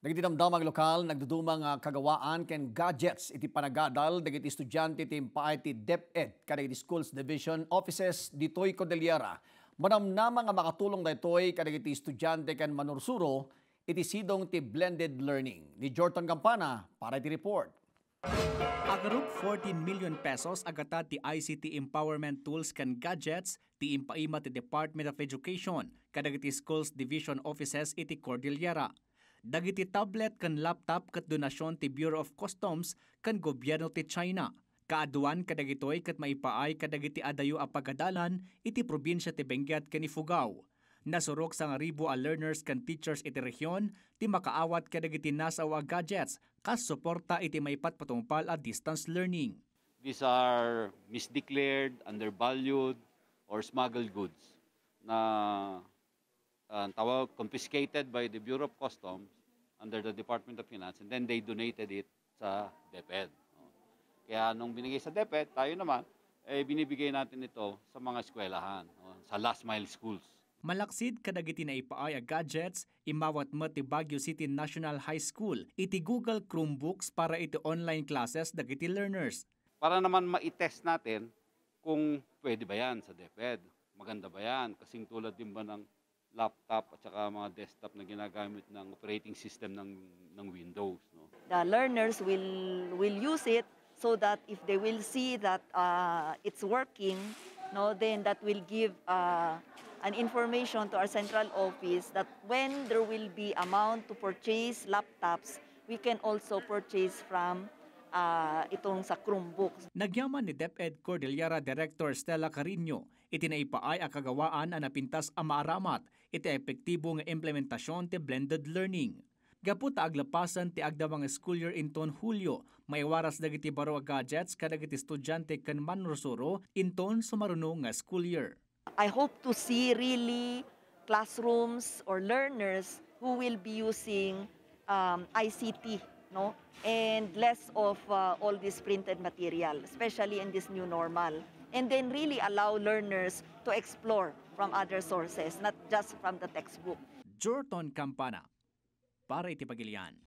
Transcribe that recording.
Nagdidamdam ang lokal, nagdudumang ah, kagawaan ken gadgets iti panagadal dagiti estudyante ti paiti DepEd kadagiti Schools Division Offices ditoy Cordillera. Manam Manamnama nga makatulong daytoy kadagiti estudyante ken manursuro iti sidong ti blended learning. Ni Jordan Campana para iti report. Agarup 14 million pesos agatad ti ICT Empowerment Tools ken Gadgets ti impaima ti Department of Education kadagiti Schools Division Offices iti Cordillera dagiti tablet ken laptop ket donasyon ti Bureau of Customs ken gobyerno ti China. Kaaduan kadagitoy ket maipaay kadagiti adayo a pagadalan iti probinsya ti Benguet ken Ifugao. Nasurok sang ngaribo a learners ken teachers iti rehiyon ti makaawat kadagiti nasaw a gadgets kas suporta iti maipat patungpal a distance learning. These are misdeclared, undervalued, or smuggled goods na ang tawag, confiscated by the Bureau of Customs under the Department of Finance and then they donated it sa DepEd. Kaya nung binigay sa DepEd, tayo naman, eh, binibigay natin ito sa mga eskwelahan, sa last mile schools. Malaksid kadagiti na ipaay gadgets, imawat met ti Baguio City National High School, iti Google Chromebooks para iti online classes dagiti learners. Para naman ma-test natin kung pwede ba yan sa DepEd, maganda ba yan, kasing tulad din ba ng laptop at saka mga desktop na ginagamit ng operating system ng ng Windows no the learners will will use it so that if they will see that uh, it's working no then that will give uh, an information to our central office that when there will be amount to purchase laptops we can also purchase from uh, itong sa Chromebooks. Nagyaman ni DepEd Cordillera Director Stella Carino Itinaipaay ang kagawaan na napintas ang maaramat, iti epektibo nga implementasyon ti blended learning. Gapu ta aglapasan ti agda school year inton Hulyo, maiwaras dagiti baro a gadgets kadagiti estudyante kan manrosuro inton sumaruno nga school year. I hope to see really classrooms or learners who will be using um, ICT no? and less of uh, all this printed material, especially in this new normal. And then really allow learners to explore from other sources, not just from the textbook. Jorton Campana, para itipagilian.